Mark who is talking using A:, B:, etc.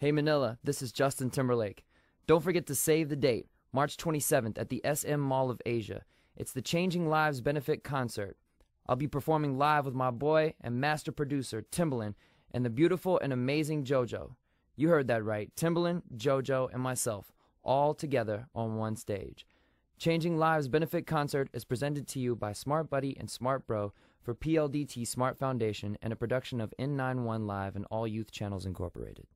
A: Hey Manila, this is Justin Timberlake. Don't forget to save the date, March 27th at the SM Mall of Asia. It's the Changing Lives Benefit Concert. I'll be performing live with my boy and master producer, Timbaland, and the beautiful and amazing JoJo. You heard that right. Timbaland, JoJo, and myself, all together on one stage. Changing Lives Benefit Concert is presented to you by Smart Buddy and Smart Bro for PLDT Smart Foundation and a production of N91 Live and All Youth Channels Incorporated.